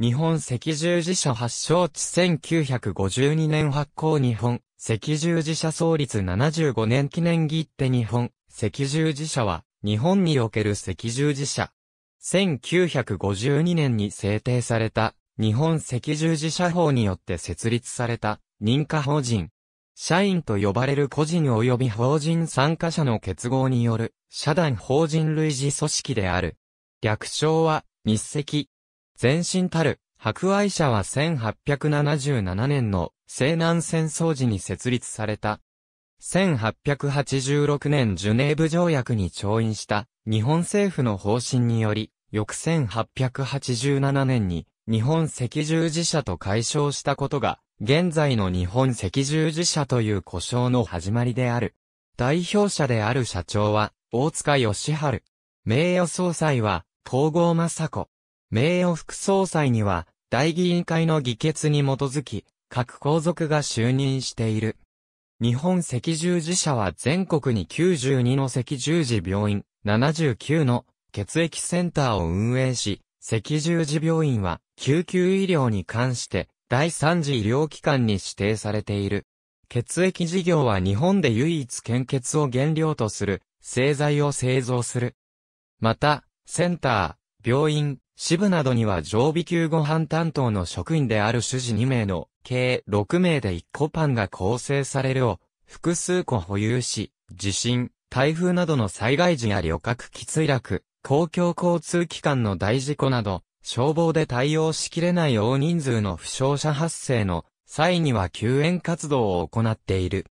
日本赤十字社発祥地1952年発行日本赤十字社創立75年記念切手日本赤十字社は日本における赤十字社。1952年に制定された日本赤十字社法によって設立された認可法人。社員と呼ばれる個人及び法人参加者の結合による社団法人類似組織である。略称は日赤。前身たる、博愛社は1877年の西南戦争時に設立された。1886年ジュネーブ条約に調印した日本政府の方針により、翌1887年に日本赤十字社と解消したことが、現在の日本赤十字社という故障の始まりである。代表者である社長は、大塚義春。名誉総裁は、東郷雅子。名誉副総裁には、大議員会の議決に基づき、各皇族が就任している。日本赤十字社は全国に92の赤十字病院、79の血液センターを運営し、赤十字病院は救急医療に関して第3次医療機関に指定されている。血液事業は日本で唯一献血を原料とする製剤を製造する。また、センター、病院、支部などには常備給ご飯担当の職員である主事2名の計6名で1個パンが構成されるを複数個保有し、地震、台風などの災害時や旅客機墜落、公共交通機関の大事故など、消防で対応しきれない大人数の負傷者発生の際には救援活動を行っている。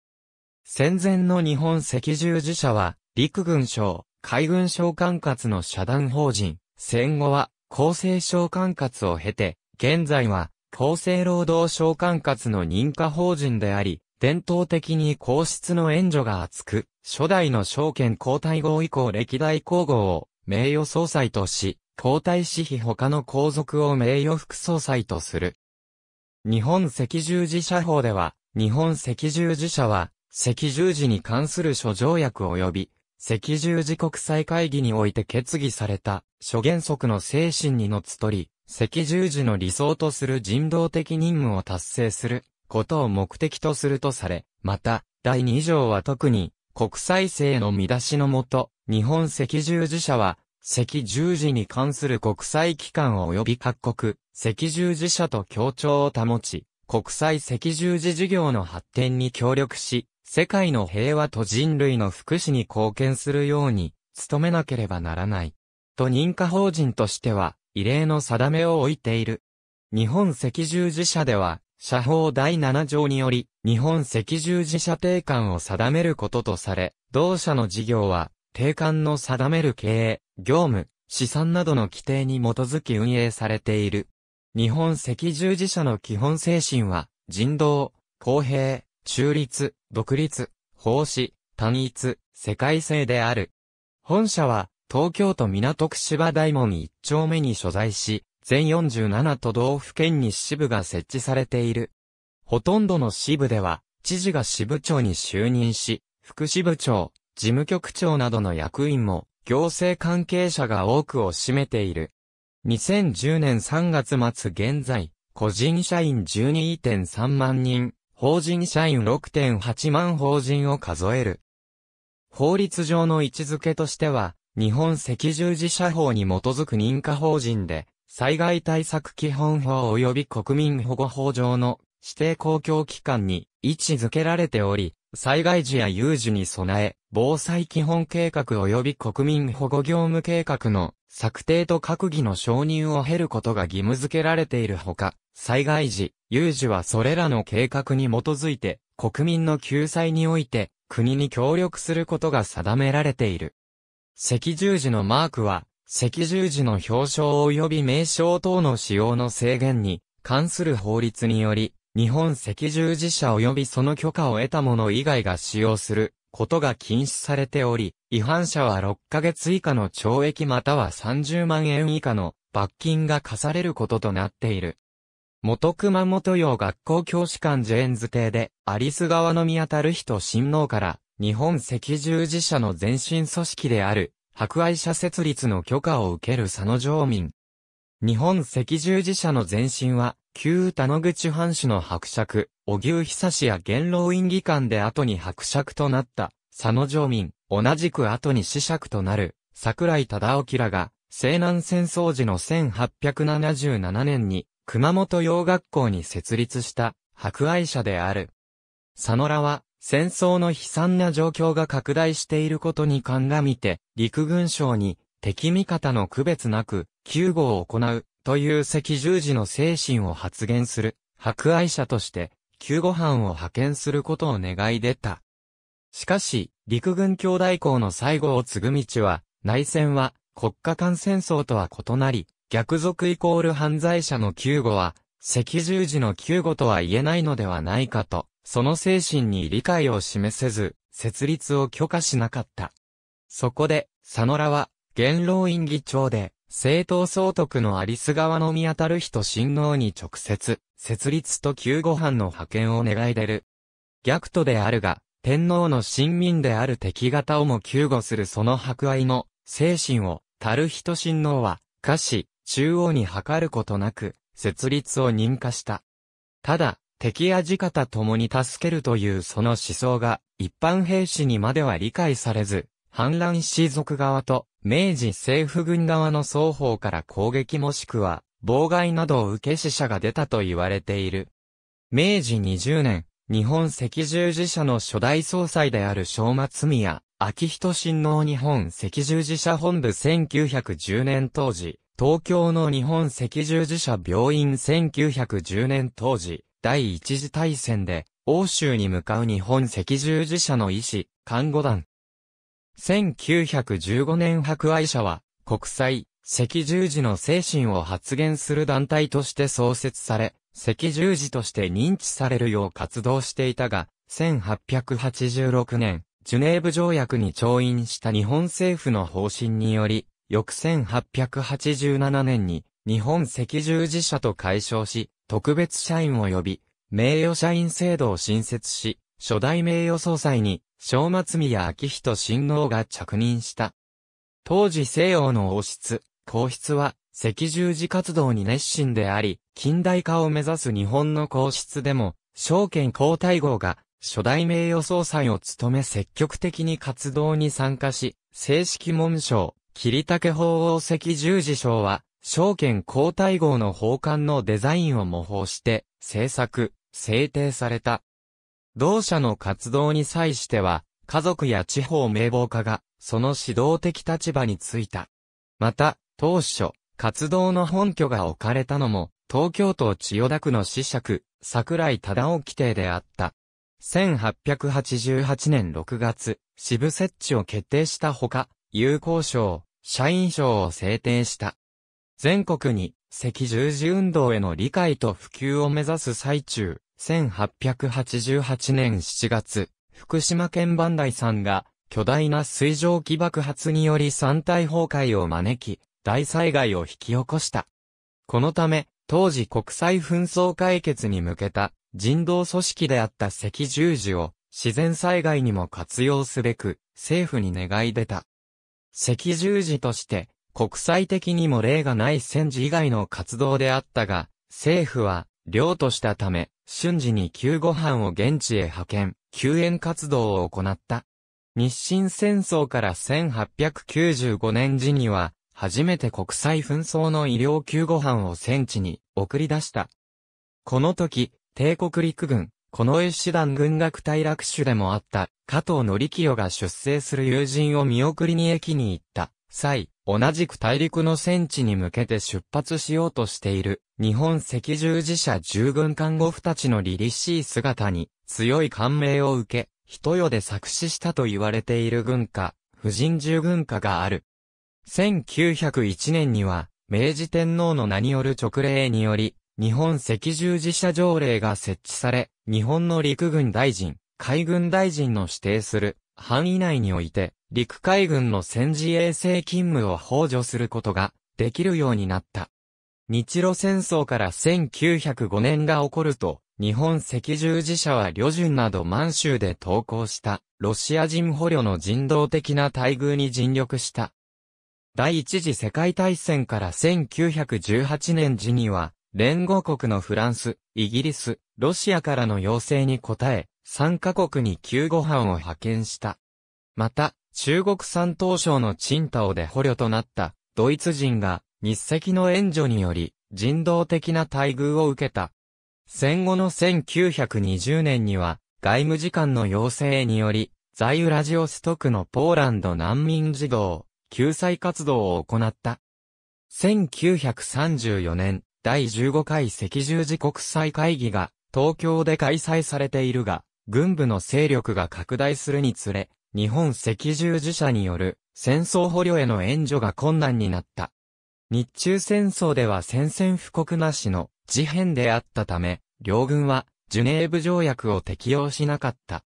戦前の日本赤十字社は、陸軍省、海軍省管轄の社団法人、戦後は厚生省管轄を経て、現在は、厚生労働省管轄の認可法人であり、伝統的に皇室の援助が厚く、初代の証券交代后以降歴代皇后を名誉総裁とし、皇太子妃他の皇族を名誉副総裁とする。日本赤十字社法では、日本赤十字社は、赤十字に関する諸条約及び、赤十字国際会議において決議された諸原則の精神にのつとり、赤十字の理想とする人道的任務を達成することを目的とするとされ、また、第2条は特に国際性の見出しのもと、日本赤十字社は、赤十字に関する国際機関及び各国、赤十字社と協調を保ち、国際赤十字事業の発展に協力し、世界の平和と人類の福祉に貢献するように、努めなければならない。と認可法人としては、異例の定めを置いている。日本赤十字社では、社法第7条により、日本赤十字社定款を定めることとされ、同社の事業は、定款の定める経営、業務、資産などの規定に基づき運営されている。日本赤十字社の基本精神は、人道、公平、中立、独立、奉仕、単一、世界性である。本社は、東京都港区芝大門1丁目に所在し、全47都道府県に支部が設置されている。ほとんどの支部では、知事が支部長に就任し、副支部長、事務局長などの役員も、行政関係者が多くを占めている。2010年3月末現在、個人社員12.3万人、法人社員6.8万法人を数える。法律上の位置づけとしては、日本赤十字社法に基づく認可法人で、災害対策基本法及び国民保護法上の指定公共機関に位置づけられており、災害時や有事に備え、防災基本計画及び国民保護業務計画の策定と閣議の承認を経ることが義務付けられているほか、災害時、有事はそれらの計画に基づいて、国民の救済において、国に協力することが定められている。赤十字のマークは、赤十字の表彰及び名称等の使用の制限に関する法律により、日本赤十字社及びその許可を得た者以外が使用することが禁止されており、違反者は6ヶ月以下の懲役または30万円以下の罰金が課されることとなっている。元熊本洋学校教師館ジェーンズ邸で、アリス川の宮たる人親王から、日本赤十字社の前身組織である、博愛社設立の許可を受ける佐野常民。日本赤十字社の前身は、旧田野口藩主の伯爵、小牛久志や元老院議官で後に伯爵となった、佐野城民、同じく後に子爵となる、桜井忠興らが、西南戦争時の1877年に、熊本洋学校に設立した、博愛者である。佐野らは、戦争の悲惨な状況が拡大していることに鑑みて、陸軍省に、敵味方の区別なく、救護を行う、という赤十字の精神を発言する、博愛者として、救護班を派遣することを願い出た。しかし、陸軍兄弟校の最後を継ぐ道は、内戦は国家間戦争とは異なり、逆賊イコール犯罪者の救護は、赤十字の救護とは言えないのではないかと、その精神に理解を示せず、設立を許可しなかった。そこで、佐野らは、元老院議長で、政党総督の有栖川の当たる人親王に直接、設立と救護班の派遣を願い出る。逆徒であるが、天皇の親民である敵方をも救護するその博愛の精神を、たる人親王は、下し、中央に図ることなく、設立を認可した。ただ、敵や地方ともに助けるというその思想が、一般兵士にまでは理解されず、反乱士族側と明治政府軍側の双方から攻撃もしくは、妨害などを受け死者が出たと言われている。明治20年、日本赤十字社の初代総裁である正松宮、秋人親王日本赤十字社本部1910年当時、東京の日本赤十字社病院1910年当時、第一次大戦で、欧州に向かう日本赤十字社の医師、看護団、1915年博愛社は、国際、赤十字の精神を発言する団体として創設され、赤十字として認知されるよう活動していたが、1886年、ジュネーブ条約に調印した日本政府の方針により、翌1887年に、日本赤十字社と解消し、特別社員を呼び、名誉社員制度を新設し、初代名誉総裁に正松宮昭仁親王が着任した。当時西洋の王室、皇室は赤十字活動に熱心であり、近代化を目指す日本の皇室でも、証券皇太后が初代名誉総裁を務め積極的に活動に参加し、正式文章、桐竹法王赤十字章は、証券皇太后の宝冠のデザインを模倣して、制作、制定された。同社の活動に際しては、家族や地方名簿家が、その指導的立場についた。また、当初、活動の本拠が置かれたのも、東京都千代田区の子爵、桜井忠夫規定であった。1888年6月、支部設置を決定したほか、友好賞、社員賞を制定した。全国に、赤十字運動への理解と普及を目指す最中、1888年7月、福島県磐梯山が巨大な水蒸気爆発により山体崩壊を招き、大災害を引き起こした。このため、当時国際紛争解決に向けた人道組織であった赤十字を自然災害にも活用すべく政府に願い出た。赤十字として国際的にも例がない戦時以外の活動であったが、政府は領としたため、瞬時に救護班を現地へ派遣、救援活動を行った。日清戦争から1895年時には、初めて国際紛争の医療救護班を戦地に送り出した。この時、帝国陸軍、近衛師団軍学隊楽手でもあった、加藤則清が出征する友人を見送りに駅に行った際、同じく大陸の戦地に向けて出発しようとしている、日本赤十字社従軍看護婦たちの凛々しい姿に、強い感銘を受け、人世で作詞したと言われている軍歌、婦人従軍歌がある。1901年には、明治天皇の名による直令により、日本赤十字社条例が設置され、日本の陸軍大臣、海軍大臣の指定する範囲内において、陸海軍の戦時衛星勤務を補助することができるようになった。日露戦争から1905年が起こると、日本赤十字社は旅順など満州で投降したロシア人捕虜の人道的な待遇に尽力した。第一次世界大戦から1918年時には、連合国のフランス、イギリス、ロシアからの要請に応え、3カ国に救護班を派遣した。また、中国山東省のチンタオで捕虜となったドイツ人が日赤の援助により人道的な待遇を受けた。戦後の1920年には外務次官の要請により在ウラジオストクのポーランド難民児童救済活動を行った。1934年第15回赤十字国際会議が東京で開催されているが、軍部の勢力が拡大するにつれ、日本赤十字社による戦争捕虜への援助が困難になった。日中戦争では宣戦布告なしの事変であったため、両軍はジュネーブ条約を適用しなかった。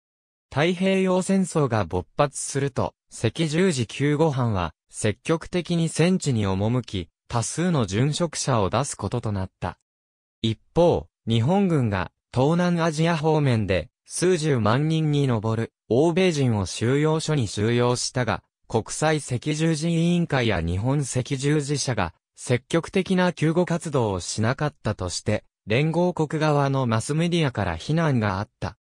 太平洋戦争が勃発すると、赤十字救護班は積極的に戦地に赴き、多数の殉職者を出すこととなった。一方、日本軍が東南アジア方面で数十万人に上る欧米人を収容所に収容したが、国際赤十字委員会や日本赤十字社が積極的な救護活動をしなかったとして、連合国側のマスメディアから非難があった。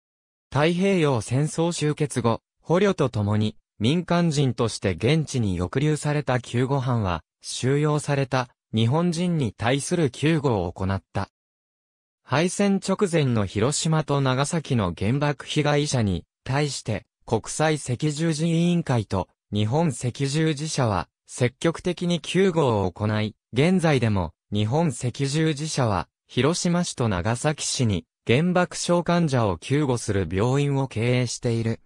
太平洋戦争終結後、捕虜と共に民間人として現地に抑留された救護班は収容された日本人に対する救護を行った。敗戦直前の広島と長崎の原爆被害者に対して国際赤十字委員会と日本赤十字社は積極的に救護を行い、現在でも日本赤十字社は広島市と長崎市に原爆症患者を救護する病院を経営している。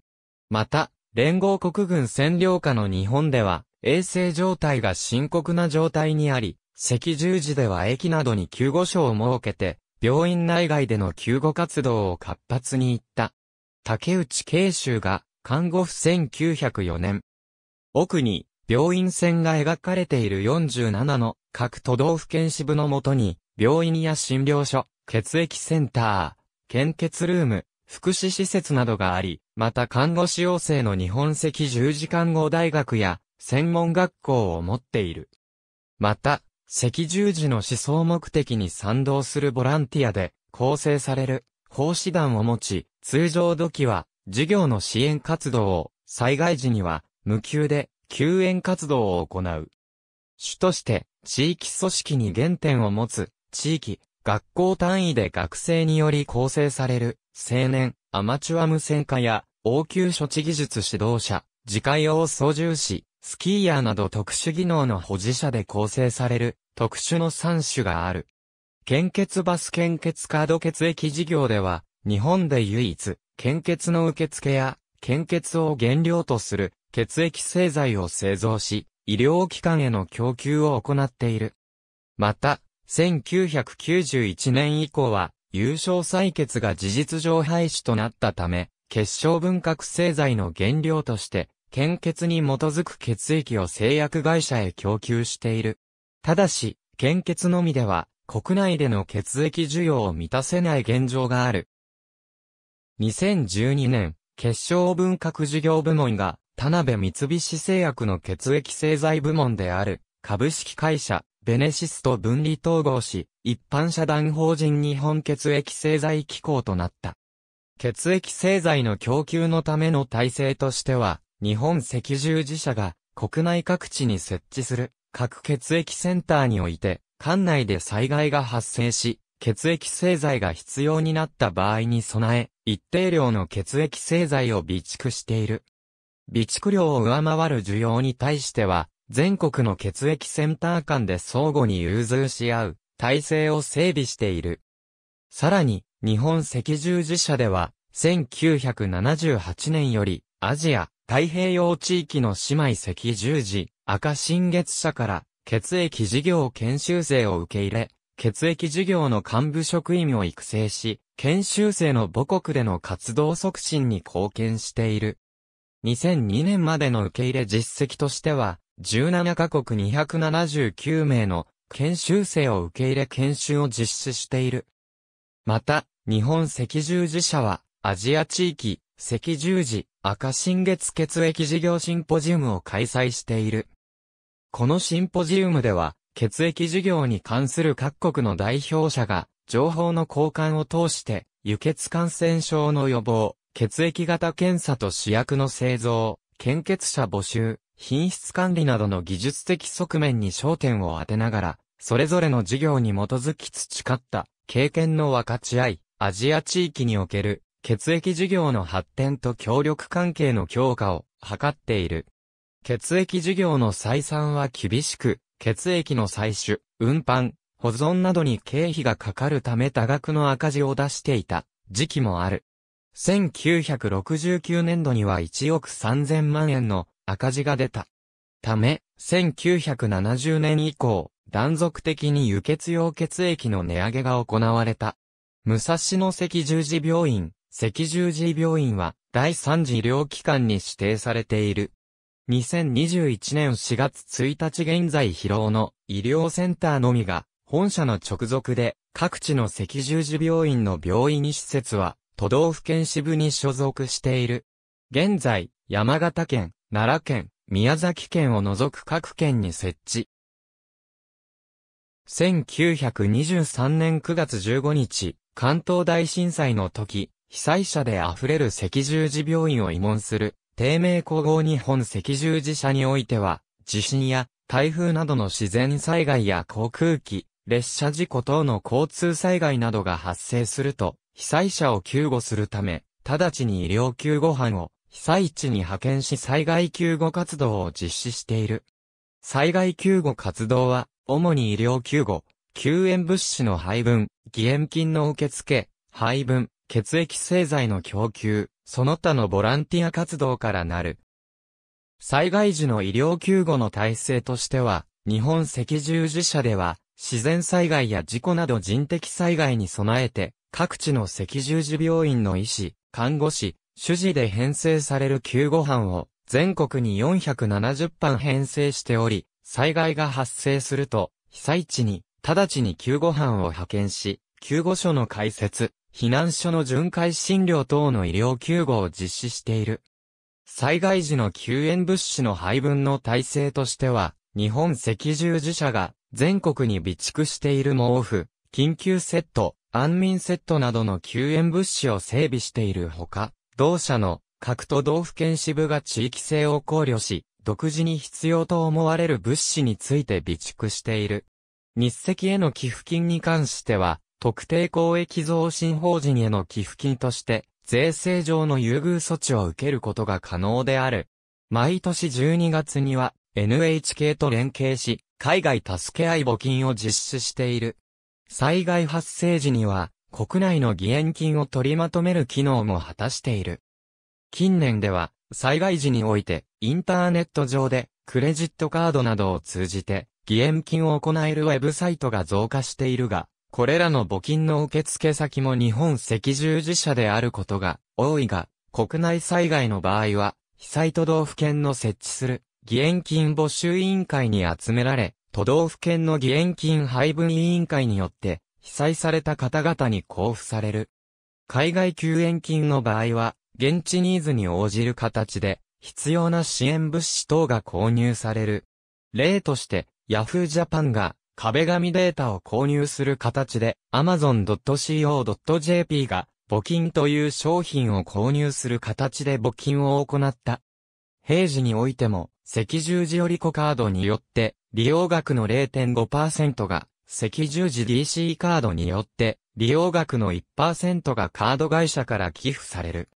また、連合国軍占領下の日本では衛生状態が深刻な状態にあり、赤十字では駅などに救護所を設けて、病院内外での救護活動を活発に行った。竹内慶州が、看護婦1904年。奥に、病院船が描かれている47の各都道府県支部のもとに、病院や診療所、血液センター、献血ルーム、福祉施設などがあり、また看護師養成の日本赤十字看護大学や、専門学校を持っている。また、赤十字の思想目的に賛同するボランティアで構成される奉仕団を持ち、通常時は事業の支援活動を、災害時には無給で救援活動を行う。主として地域組織に原点を持つ地域、学校単位で学生により構成される青年、アマチュア無線化や応急処置技術指導者、自家用操縦士、スキーヤーなど特殊技能の保持者で構成される特殊の3種がある。献血バス献血カード血液事業では、日本で唯一、献血の受付や、献血を原料とする血液製剤を製造し、医療機関への供給を行っている。また、1991年以降は、優勝採血が事実上廃止となったため、結晶分割製剤の原料として、献血に基づく血液を製薬会社へ供給している。ただし、献血のみでは、国内での血液需要を満たせない現状がある。2012年、結晶文割事業部門が、田辺三菱製薬の血液製剤部門である、株式会社、ベネシスと分離統合し、一般社団法人日本血液製剤機構となった。血液製剤の供給のための体制としては、日本赤十字社が国内各地に設置する各血液センターにおいて、管内で災害が発生し、血液製剤が必要になった場合に備え、一定量の血液製剤を備蓄している。備蓄量を上回る需要に対しては、全国の血液センター間で相互に融通し合う体制を整備している。さらに、日本赤十字社では、1978年より、アジア、太平洋地域の姉妹赤十字、赤新月社から血液事業研修生を受け入れ、血液事業の幹部職員を育成し、研修生の母国での活動促進に貢献している。2002年までの受け入れ実績としては、17カ国279名の研修生を受け入れ研修を実施している。また、日本赤十字社は、アジア地域、赤十字、赤新月血液事業シンポジウムを開催している。このシンポジウムでは、血液事業に関する各国の代表者が、情報の交換を通して、輸血感染症の予防、血液型検査と試薬の製造、献血者募集、品質管理などの技術的側面に焦点を当てながら、それぞれの事業に基づき培った経験の分かち合い、アジア地域における血液事業の発展と協力関係の強化を図っている。血液事業の採算は厳しく、血液の採取、運搬、保存などに経費がかかるため多額の赤字を出していた時期もある。1969年度には1億3000万円の赤字が出た。ため、1970年以降、断続的に輸血用血液の値上げが行われた。武蔵野赤十字病院、赤十字病院は第三次医療機関に指定されている。2021年4月1日現在疲労の医療センターのみが本社の直属で各地の赤十字病院の病院施設は都道府県支部に所属している。現在、山形県、奈良県、宮崎県を除く各県に設置。1923年9月15日、関東大震災の時、被災者で溢れる赤十字病院を慰問する、低迷皇后日本赤十字社においては、地震や台風などの自然災害や航空機、列車事故等の交通災害などが発生すると、被災者を救護するため、直ちに医療救護班を被災地に派遣し災害救護活動を実施している。災害救護活動は、主に医療救護、救援物資の配分、義援金の受付、配分、血液製剤の供給、その他のボランティア活動からなる。災害時の医療救護の体制としては、日本赤十字社では、自然災害や事故など人的災害に備えて、各地の赤十字病院の医師、看護師、主事で編成される救護班を、全国に470班編成しており、災害が発生すると、被災地に、直ちに救護班を派遣し、救護所の開設、避難所の巡回診療等の医療救護を実施している。災害時の救援物資の配分の体制としては、日本赤十字社が全国に備蓄している毛布、緊急セット、安眠セットなどの救援物資を整備しているほか、同社の各都道府県支部が地域性を考慮し、独自に必要と思われる物資について備蓄している。日赤への寄付金に関しては、特定公益増進法人への寄付金として、税制上の優遇措置を受けることが可能である。毎年12月には、NHK と連携し、海外助け合い募金を実施している。災害発生時には、国内の義援金を取りまとめる機能も果たしている。近年では、災害時において、インターネット上で、クレジットカードなどを通じて、義援金を行えるウェブサイトが増加しているが、これらの募金の受付先も日本赤十字社であることが多いが、国内災害の場合は、被災都道府県の設置する義援金募集委員会に集められ、都道府県の義援金配分委員会によって、被災された方々に交付される。海外救援金の場合は、現地ニーズに応じる形で、必要な支援物資等が購入される。例として、ヤフージャパンが、壁紙データを購入する形で amazon.co.jp が募金という商品を購入する形で募金を行った。平時においても赤十字折り子カードによって利用額の0.5%が赤十字 DC カードによって利用額の1%がカード会社から寄付される。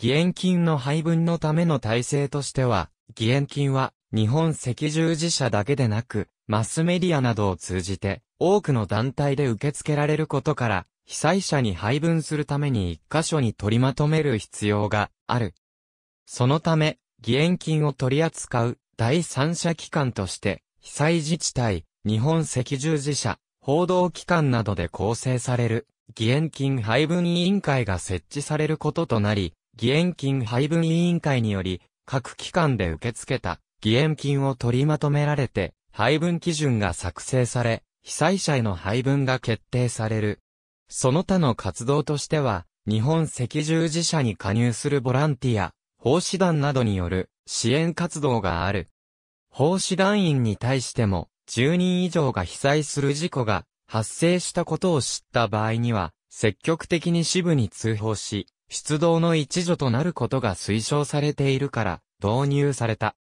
義援金の配分のための体制としては、義援金は日本赤十字社だけでなく、マスメディアなどを通じて、多くの団体で受け付けられることから、被災者に配分するために一箇所に取りまとめる必要がある。そのため、義援金を取り扱う第三者機関として、被災自治体、日本赤十字社、報道機関などで構成される、義援金配分委員会が設置されることとなり、義援金配分委員会により、各機関で受け付けた義援金を取りまとめられて、配分基準が作成され、被災者への配分が決定される。その他の活動としては、日本赤十字社に加入するボランティア、奉仕団などによる支援活動がある。奉仕団員に対しても、10人以上が被災する事故が発生したことを知った場合には、積極的に支部に通報し、出動の一助となることが推奨されているから、導入された。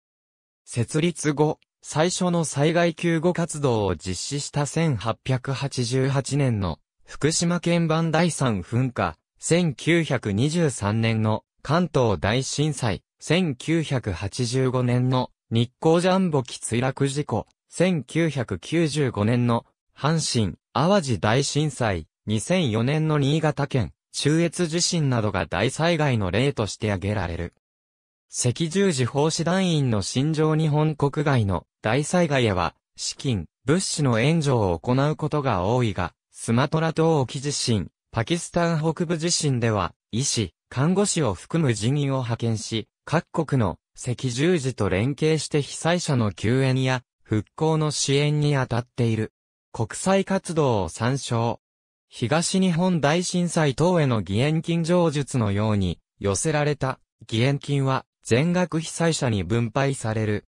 設立後、最初の災害救護活動を実施した1888年の福島県版第3噴火、1923年の関東大震災、1985年の日光ジャンボ機墜落事故、1995年の阪神、淡路大震災、2004年の新潟県、中越地震などが大災害の例として挙げられる。赤十字奉仕団員の心情日本国外の大災害へは、資金、物資の援助を行うことが多いが、スマトラ島沖地震、パキスタン北部地震では、医師、看護師を含む人員を派遣し、各国の赤十字と連携して被災者の救援や復興の支援に当たっている。国際活動を参照。東日本大震災等への義援金上述のように寄せられた義援金は全額被災者に分配される。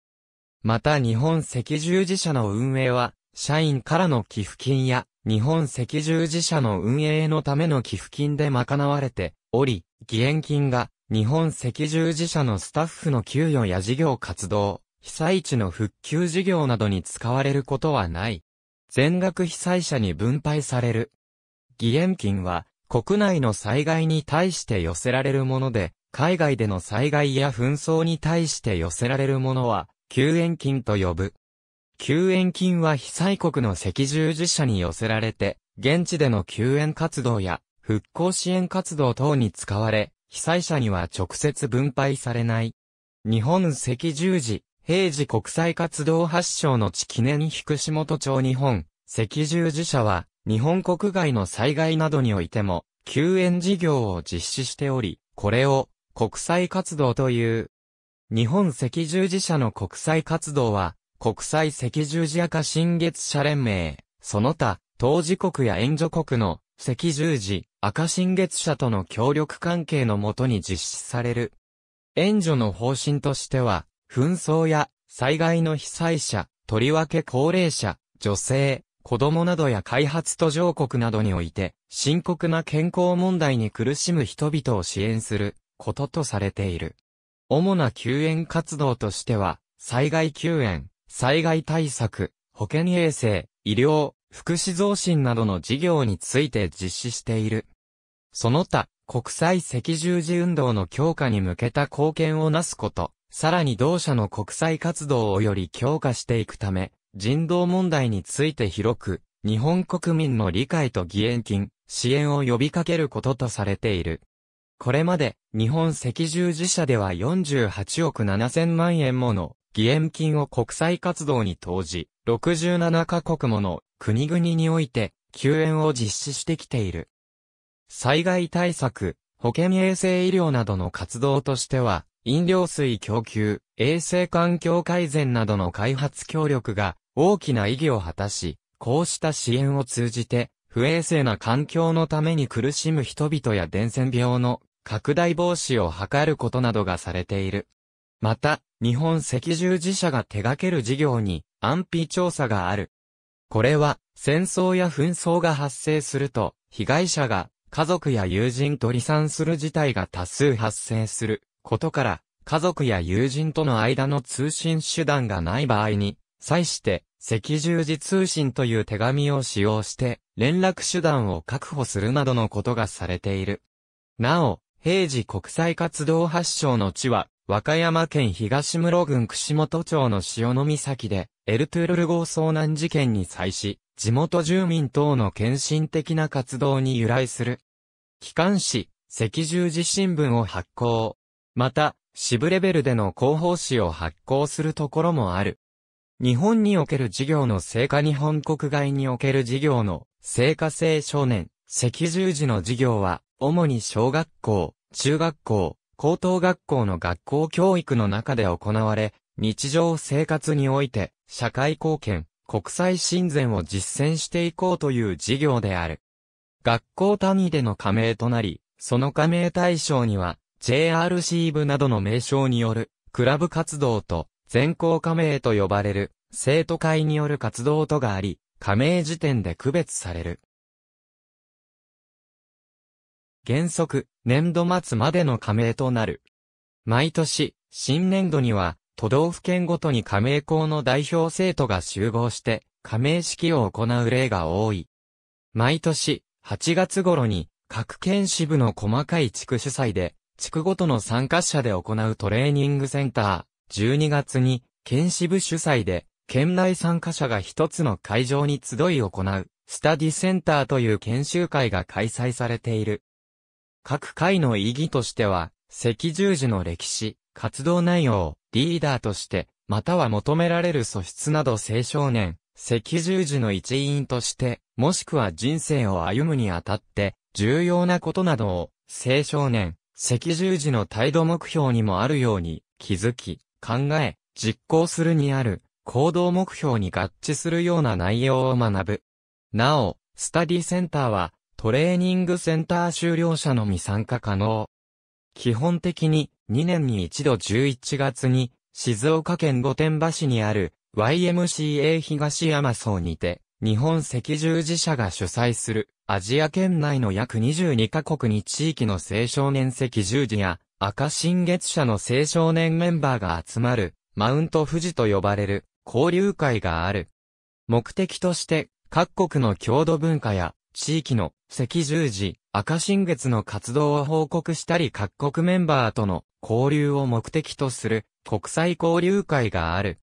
また日本赤十字社の運営は、社員からの寄付金や、日本赤十字社の運営のための寄付金で賄われており、義援金が、日本赤十字社のスタッフの給与や事業活動、被災地の復旧事業などに使われることはない。全額被災者に分配される。義援金は、国内の災害に対して寄せられるもので、海外での災害や紛争に対して寄せられるものは、救援金と呼ぶ。救援金は被災国の赤十字社に寄せられて、現地での救援活動や復興支援活動等に使われ、被災者には直接分配されない。日本赤十字、平時国際活動発祥の地記念福島都町日本、赤十字社は、日本国外の災害などにおいても、救援事業を実施しており、これを国際活動という。日本赤十字社の国際活動は、国際赤十字赤新月社連盟、その他、当事国や援助国の赤十字、赤新月社との協力関係のもとに実施される。援助の方針としては、紛争や災害の被災者、とりわけ高齢者、女性、子供などや開発途上国などにおいて、深刻な健康問題に苦しむ人々を支援することとされている。主な救援活動としては、災害救援、災害対策、保健衛生、医療、福祉増進などの事業について実施している。その他、国際赤十字運動の強化に向けた貢献をなすこと、さらに同社の国際活動をより強化していくため、人道問題について広く、日本国民の理解と義援金、支援を呼びかけることとされている。これまで、日本赤十字社では48億7000万円もの義援金を国際活動に投じ、67カ国もの国々において救援を実施してきている。災害対策、保健衛生医療などの活動としては、飲料水供給、衛生環境改善などの開発協力が大きな意義を果たし、こうした支援を通じて、不衛生な環境のために苦しむ人々や伝染病の拡大防止を図ることなどがされている。また、日本赤十字社が手掛ける事業に安否調査がある。これは、戦争や紛争が発生すると、被害者が家族や友人と離散する事態が多数発生することから、家族や友人との間の通信手段がない場合に、際して、赤十字通信という手紙を使用して、連絡手段を確保するなどのことがされている。なお、平時国際活動発祥の地は、和歌山県東室郡串本町の潮岬で、エルトゥール号遭難事件に際し、地元住民等の献身的な活動に由来する。機関紙、赤十字新聞を発行。また、支部レベルでの広報誌を発行するところもある。日本における事業の成果日本国外における事業の成果性少年、赤十字の事業は、主に小学校、中学校、高等学校の学校教育の中で行われ、日常生活において、社会貢献、国際親善を実践していこうという事業である。学校単位での加盟となり、その加盟対象には、JRC 部などの名称による、クラブ活動と、全校加盟と呼ばれる、生徒会による活動とがあり、加盟時点で区別される。原則、年度末までの加盟となる。毎年、新年度には、都道府県ごとに加盟校の代表生徒が集合して、加盟式を行う例が多い。毎年、8月頃に、各県支部の細かい地区主催で、地区ごとの参加者で行うトレーニングセンター、12月に、県支部主催で、県内参加者が一つの会場に集い行う、スタディセンターという研修会が開催されている。各会の意義としては、赤十字の歴史、活動内容、リーダーとして、または求められる素質など青少年、赤十字の一員として、もしくは人生を歩むにあたって、重要なことなどを、青少年、赤十字の態度目標にもあるように、気づき、考え、実行するにある、行動目標に合致するような内容を学ぶ。なお、スタディセンターは、トレーニングセンター修了者のみ参加可能。基本的に2年に一度11月に静岡県御殿場市にある YMCA 東山荘にて日本赤十字社が主催するアジア圏内の約22カ国に地域の青少年赤十字や赤新月社の青少年メンバーが集まるマウント富士と呼ばれる交流会がある。目的として各国の郷土文化や地域の赤十字、赤新月の活動を報告したり各国メンバーとの交流を目的とする国際交流会がある。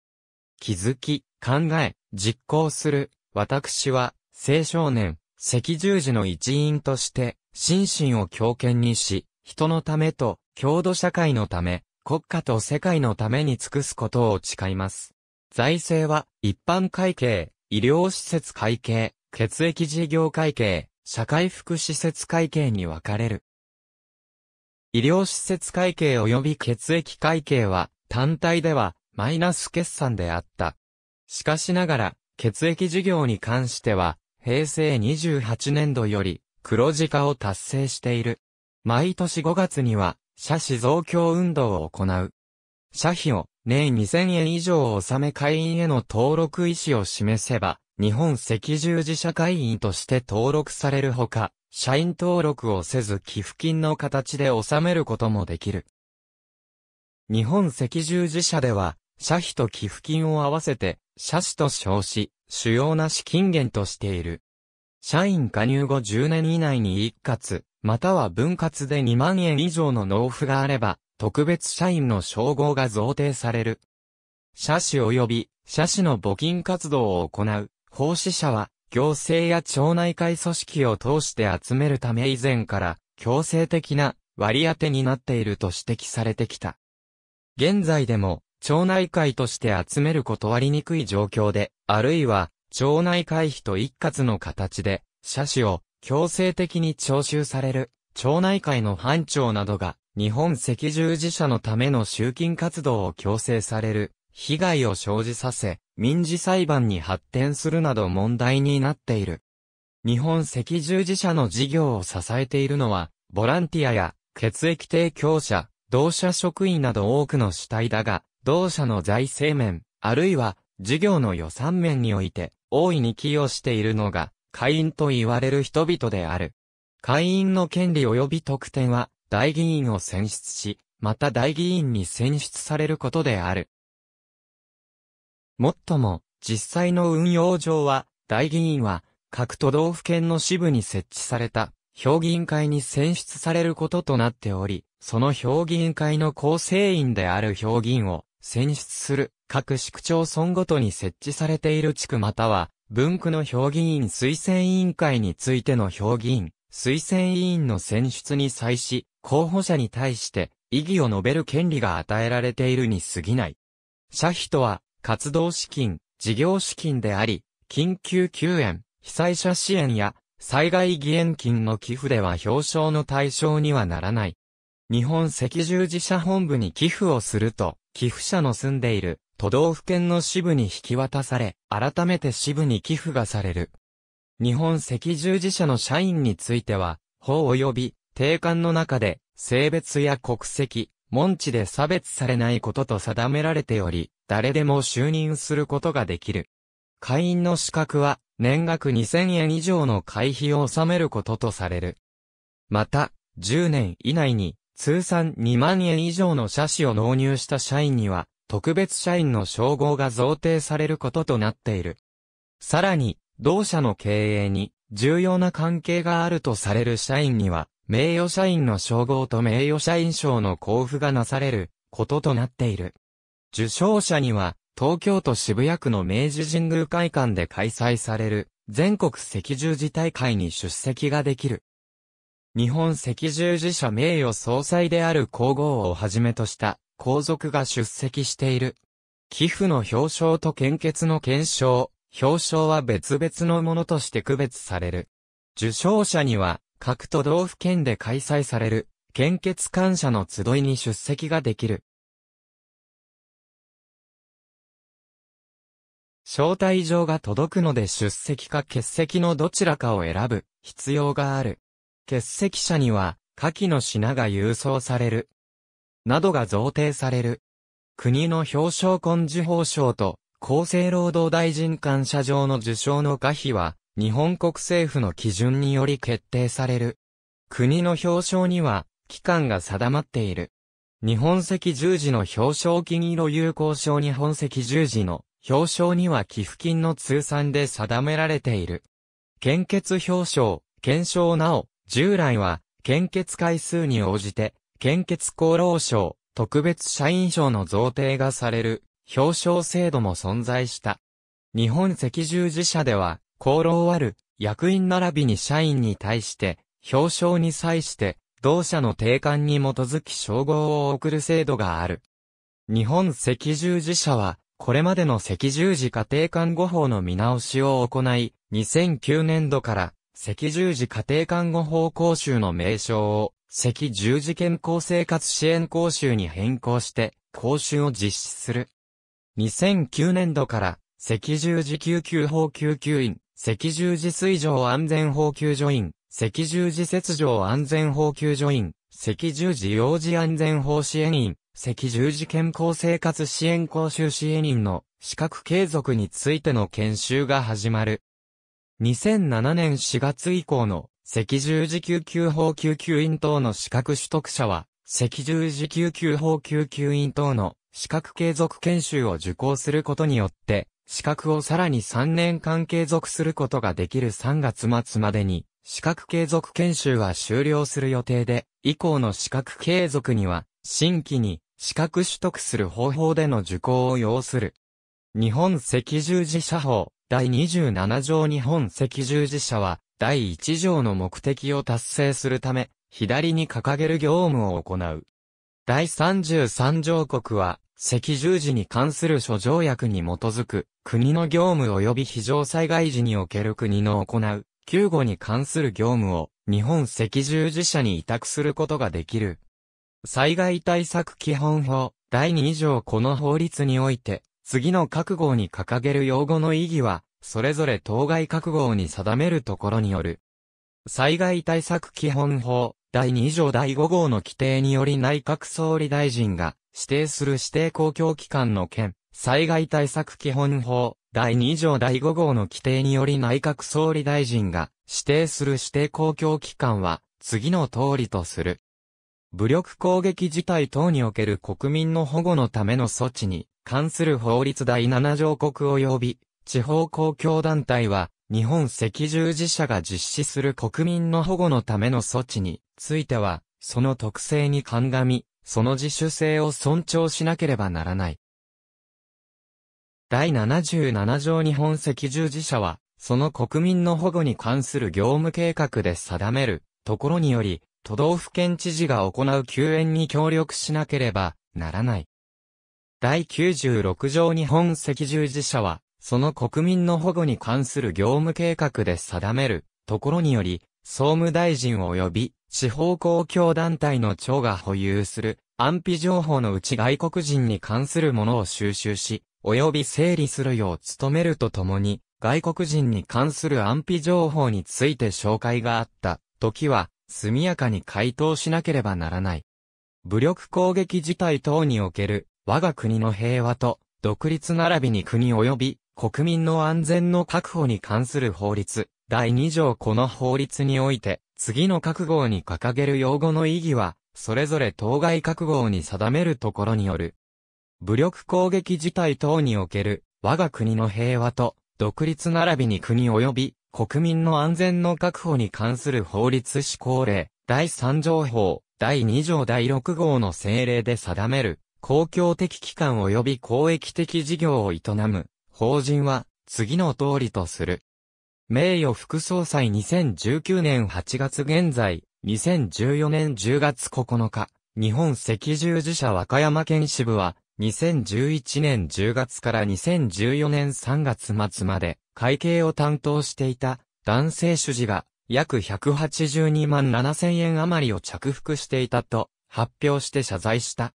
気づき、考え、実行する、私は、青少年、赤十字の一員として、心身を強権にし、人のためと、郷土社会のため、国家と世界のために尽くすことを誓います。財政は、一般会計、医療施設会計、血液事業会計、社会福祉施設会計に分かれる。医療施設会計及び血液会計は、単体では、マイナス決算であった。しかしながら、血液事業に関しては、平成28年度より、黒字化を達成している。毎年5月には、社費増強運動を行う。社費を年2000円以上を納め会員への登録意思を示せば、日本赤十字社会員として登録されるほか、社員登録をせず寄付金の形で納めることもできる。日本赤十字社では、社費と寄付金を合わせて、社費と称し、主要な資金源としている。社員加入後10年以内に一括、または分割で2万円以上の納付があれば、特別社員の称号が贈呈される。社士及び、社士の募金活動を行う、奉仕者は、行政や町内会組織を通して集めるため以前から強制的な割り当てになっていると指摘されてきた。現在でも町内会として集めることりにくい状況で、あるいは町内会費と一括の形で、車種を強制的に徴収される町内会の班長などが日本赤十字社のための集金活動を強制される被害を生じさせ、民事裁判に発展するなど問題になっている。日本赤十字社の事業を支えているのは、ボランティアや血液提供者、同社職員など多くの主体だが、同社の財政面、あるいは事業の予算面において、大いに寄与しているのが、会員と言われる人々である。会員の権利及び特典は、大議員を選出し、また大議員に選出されることである。もっとも、実際の運用上は、代議員は、各都道府県の支部に設置された、評議員会に選出されることとなっており、その評議員会の構成員である評議員を選出する各市区町村ごとに設置されている地区または、文区の評議員推薦委員会についての評議員、推薦委員の選出に際し、候補者に対して異議を述べる権利が与えられているに過ぎない。社費とは、活動資金、事業資金であり、緊急救援、被災者支援や災害義援金の寄付では表彰の対象にはならない。日本赤十字社本部に寄付をすると、寄付者の住んでいる都道府県の支部に引き渡され、改めて支部に寄付がされる。日本赤十字社の社員については、法及び定款の中で、性別や国籍、門地で差別されないことと定められており、誰でも就任することができる。会員の資格は、年額2000円以上の会費を納めることとされる。また、10年以内に、通算2万円以上の社種を納入した社員には、特別社員の称号が贈呈されることとなっている。さらに、同社の経営に重要な関係があるとされる社員には、名誉社員の称号と名誉社員賞の交付がなされることとなっている。受賞者には、東京都渋谷区の明治神宮会館で開催される全国赤十字大会に出席ができる。日本赤十字社名誉総裁である皇后をはじめとした皇族が出席している。寄付の表彰と献血の検証、表彰は別々のものとして区別される。受賞者には各都道府県で開催される、献血感謝の集いに出席ができる。招待状が届くので出席か欠席のどちらかを選ぶ必要がある。欠席者には、下記の品が郵送される。などが贈呈される。国の表彰根受報賞と厚生労働大臣感謝状の受賞の可否は、日本国政府の基準により決定される。国の表彰には、期間が定まっている。日本赤十字の表彰金色有効賞日本赤十字の表彰には寄付金の通算で定められている。献血表彰、検証なお、従来は、献血回数に応じて、献血厚労省、特別社員賞の贈呈がされる、表彰制度も存在した。日本赤十字社では、功労ある役員並びに社員に対して、表彰に際して、同社の定款に基づき称号を送る制度がある。日本赤十字社は、これまでの赤十字家庭看護法の見直しを行い、2009年度から、赤十字家庭看護法講習の名称を、赤十字健康生活支援講習に変更して、講習を実施する。2009年度から、赤十字救急法救急員、赤十字水上安全法救助員、赤十字雪上安全法救助員、赤十字幼児安全法支援員、赤十字健康生活支援講習支援員の資格継続についての研修が始まる。2007年4月以降の赤十字救急法救急員等の資格取得者は、赤十字救急法救急員等の資格継続研修を受講することによって、資格をさらに3年間継続することができる3月末までに、資格継続研修は終了する予定で、以降の資格継続には、新規に資格取得する方法での受講を要する。日本赤十字社法第27条日本赤十字社は、第1条の目的を達成するため、左に掲げる業務を行う。第33条国は、赤十字に関する諸条約に基づく、国の業務及び非常災害時における国の行う、救護に関する業務を、日本赤十字社に委託することができる。災害対策基本法、第2条この法律において、次の各号に掲げる用語の意義は、それぞれ当該各号に定めるところによる。災害対策基本法、第2条第5号の規定により内閣総理大臣が、指定する指定公共機関の件、災害対策基本法、第2条第5号の規定により内閣総理大臣が指定する指定公共機関は、次の通りとする。武力攻撃事態等における国民の保護のための措置に関する法律第7条国及び地方公共団体は日本赤十字社が実施する国民の保護のための措置についてはその特性に鑑みその自主性を尊重しなければならない。第77条日本赤十字社は、その国民の保護に関する業務計画で定めるところにより、都道府県知事が行う救援に協力しなければならない。第96条日本赤十字社は、その国民の保護に関する業務計画で定めるところにより、総務大臣及び地方公共団体の庁が保有する安否情報のうち外国人に関するものを収集し、及び整理するよう努めるとともに、外国人に関する安否情報について紹介があった時は、速やかに回答しなければならない。武力攻撃事態等における我が国の平和と独立並びに国及び国民の安全の確保に関する法律第2条この法律において次の覚悟に掲げる用語の意義は、それぞれ当該覚悟に定めるところによる。武力攻撃事態等における、我が国の平和と、独立並びに国及び、国民の安全の確保に関する法律施行令、第3条法、第2条第6号の政令で定める、公共的機関及び公益的事業を営む、法人は、次の通りとする。名誉副総裁2019年8月現在、2014年10月9日、日本赤十字社和歌山県支部は、2011年10月から2014年3月末まで、会計を担当していた男性主事が、約182万7千円余りを着服していたと、発表して謝罪した。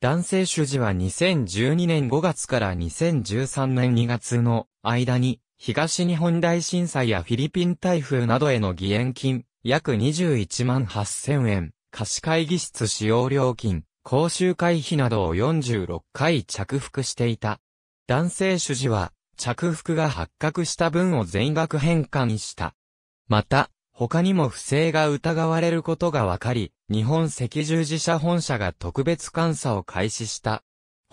男性主事は2012年5月から2013年2月の間に東日本大震災やフィリピン台風などへの義援金、約21万8000円、貸し会議室使用料金、講習会費などを46回着服していた。男性主事は、着服が発覚した分を全額返還した。また、他にも不正が疑われることが分かり、日本赤十字社本社が特別監査を開始した。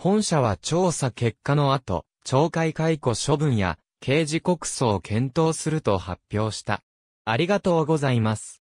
本社は調査結果の後、懲戒解雇処分や刑事告訴を検討すると発表した。ありがとうございます。